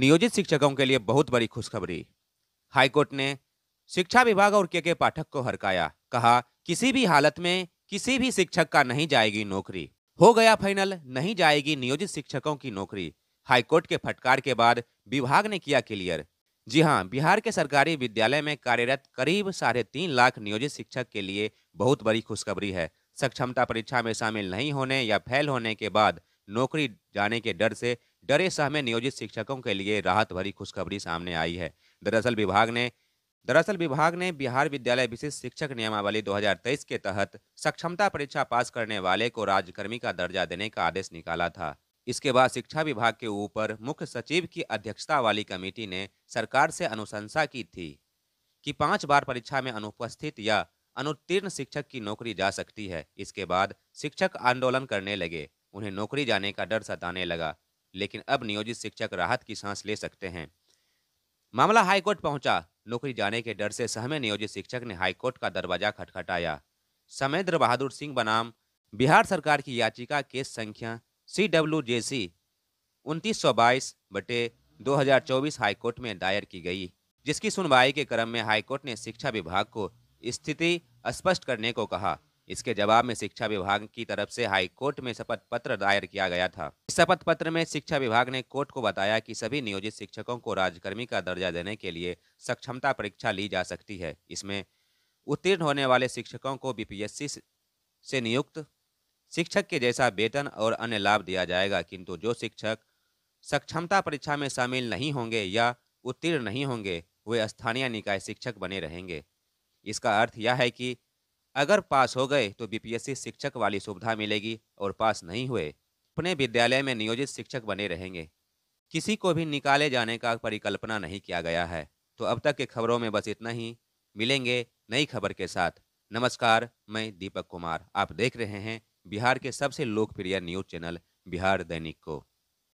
नियोजित शिक्षकों के लिए बहुत बड़ी खुशखबरी हाईकोर्ट ने शिक्षा विभाग और के के पाठक को हरकाया कहा किसी भी हालत में किसी भी शिक्षक का नहीं जाएगी नौकरी हो गया फाइनल नहीं जाएगी नियोजित शिक्षकों की नौकरी हाईकोर्ट के फटकार के बाद विभाग ने किया क्लियर जी हाँ बिहार के सरकारी विद्यालय में कार्यरत करीब साढ़े तीन लाख नियोजित शिक्षक के लिए बहुत बड़ी खुशखबरी है सक्षमता परीक्षा में शामिल नहीं होने या फेल होने के बाद नौकरी जाने के डर से डरे सह में नियोजित शिक्षकों के लिए राहत भरी खुशखबरी सामने आई है दरअसल विभाग ने दरअसल विभाग ने बिहार विद्यालय विशिष्ट शिक्षक नियमावली 2023 के तहत सक्षमता परीक्षा पास करने वाले को राजकर्मी का दर्जा देने का आदेश निकाला था इसके बाद शिक्षा विभाग के ऊपर मुख्य सचिव की अध्यक्षता वाली कमेटी ने सरकार से अनुशंसा की थी कि पांच बार परीक्षा में अनुपस्थित या अनुत्तीर्ण शिक्षक की नौकरी जा सकती है इसके बाद शिक्षक आंदोलन करने लगे उन्हें नौकरी जाने का डर सताने लगा लेकिन अब नियोजित शिक्षक राहत की सांस ले सकते हैं मामला हाईकोर्ट पहुंचा नौकरी जाने के डर से सहमे नियोजित शिक्षक ने हाईकोर्ट का दरवाजा खटखटाया समेंद्र बहादुर सिंह बनाम बिहार सरकार की याचिका केस संख्या सी डब्ल्यू जे सी उनतीस सौ बाईस बटे दो हजार चौबीस हाईकोर्ट में दायर की गई जिसकी सुनवाई के क्रम में हाईकोर्ट ने शिक्षा विभाग को स्थिति स्पष्ट करने को कहा इसके जवाब में शिक्षा विभाग की तरफ से हाईकोर्ट में शपथ पत्र दायर किया गया था इस शपथ पत्र में शिक्षा विभाग ने कोर्ट को बताया कि सभी नियोजित शिक्षकों को राजकर्मी का दर्जा देने के लिए सक्षमता परीक्षा ली जा सकती है इसमें उत्तीर्ण होने वाले शिक्षकों को बी से नियुक्त शिक्षक के जैसा वेतन और अन्य लाभ दिया जाएगा किंतु जो शिक्षक सक्षमता परीक्षा में शामिल नहीं होंगे या उत्तीर्ण नहीं होंगे वे स्थानीय निकाय शिक्षक बने रहेंगे इसका अर्थ यह है कि अगर पास हो गए तो बीपीएससी शिक्षक वाली सुविधा मिलेगी और पास नहीं हुए अपने विद्यालय में नियोजित शिक्षक बने रहेंगे किसी को भी निकाले जाने का परिकल्पना नहीं किया गया है तो अब तक के खबरों में बस इतना ही मिलेंगे नई खबर के साथ नमस्कार मैं दीपक कुमार आप देख रहे हैं बिहार के सबसे लोकप्रिय न्यूज चैनल बिहार दैनिक को